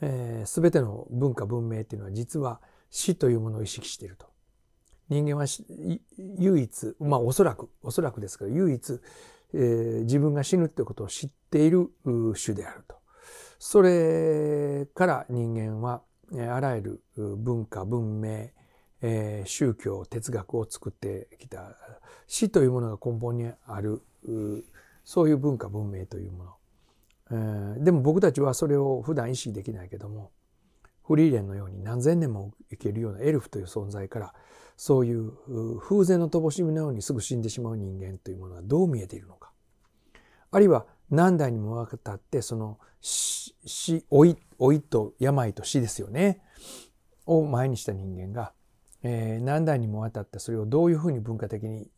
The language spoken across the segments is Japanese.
えー、全ての文化文明っていうのは実は死というものを意識していると。人間は唯一まあおそらくおそらくですから唯一、えー、自分が死ぬってことを知っている種であると。それから人間はあらゆる文化文明、えー、宗教哲学を作ってきた死というものが根本にあるそういう文化文明というものえー、でも僕たちはそれを普段意識できないけどもフリーレンのように何千年も生きるようなエルフという存在からそういう風前の乏しみのようにすぐ死んでしまう人間というものはどう見えているのかあるいは何代にもわたってその死老い老いと病と死ですよねを前にした人間が、えー、何代にもわたってそれをどういうふうに文化的に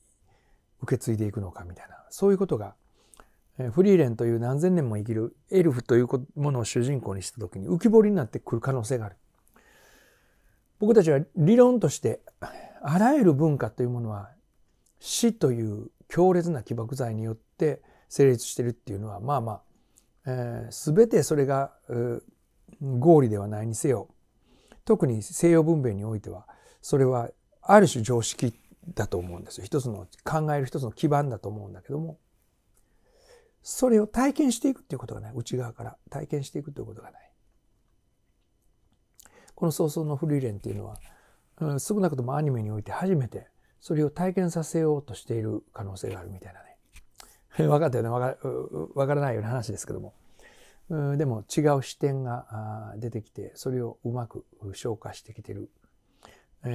受け継いでいくのかみたいなそういうことがフリーレンという何千年も生きるエルフというものを主人公にした時に浮き彫りになってくる可能性がある。僕たちは理論としてあらゆる文化というものは死という強烈な起爆剤によって成立してるっていうのはまあまあ、えー、全てそれが、えー、合理ではないにせよ特に西洋文明においてはそれはある種常識だと思うんですよ一つの考える一つの基盤だと思うんだけどもそれを体験していくっていうことがない。内側から体験していくということがない。この早々のフリーレンっていうのは、うん、少なくともアニメにおいて初めてそれを体験させようとしている可能性があるみたいなね。分 かったよね。分からないような話ですけども。でも違う視点が出てきて、それをうまく消化してきてる。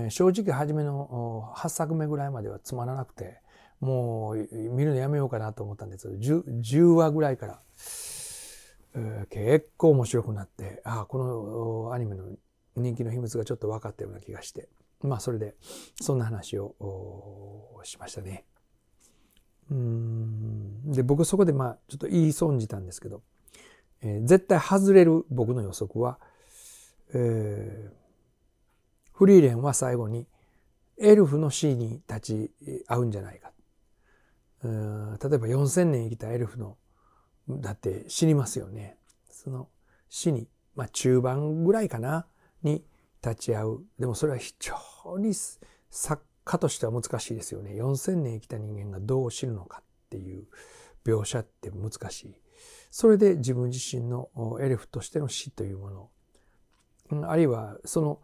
正直初めの8作目ぐらいまではつまらなくて、もう見るのやめようかなと思ったんですけど 10, 話ぐらいから、結構面白くなってああこのアニメの人気の秘密がちょっと分かったような気がしてまあそれでそんな話をしましたね。うんで僕そこでまあちょっと言い損じたんですけど、えー、絶対外れる僕の予測は、えー、フリーレンは最後にエルフの死に立ち会うんじゃないか例えば4,000年生きたエルフのだって死にますよね。その死に、まあ、中盤ぐらいかなに立ち会う。でもそれは非常に作家としては難しいですよね。4,000年生きた人間がどう死ぬのかっていう描写って難しい。それで自分自身のエルフとしての死というもの、あるいはそ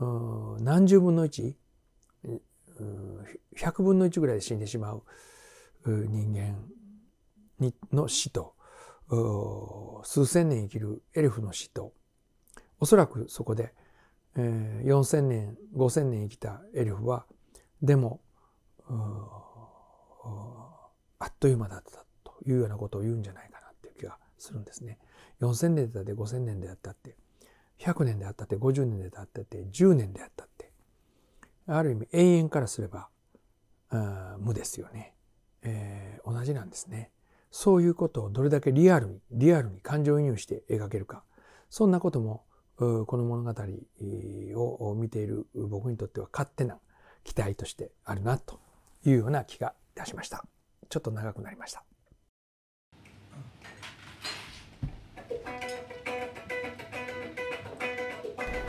の何十分の1、100分の1ぐらいで死んでしまう。人間にの死と数千年生きるエルフの死とおそらくそこで、えー、4,000年5,000年生きたエルフはでもあっという間だったというようなことを言うんじゃないかなっていう気がするんですね。4,000年であって5,000年であったって100年であったって50年であったって10年であったってある意味永遠からすれば無ですよね。えー、同じなんですね。そういうことをどれだけリアルに、リアルに感情移入して描けるか。そんなことも、この物語を見ている僕にとっては勝手な期待としてあるなというような気がいたしました。ちょっと長くなりました。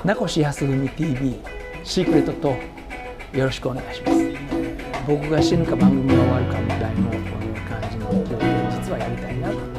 名越康文 TV シークレットとよろしくお願いします。僕が死ぬか番組が終わるかみたいなこういう感じの勢いで実はやりたいなと。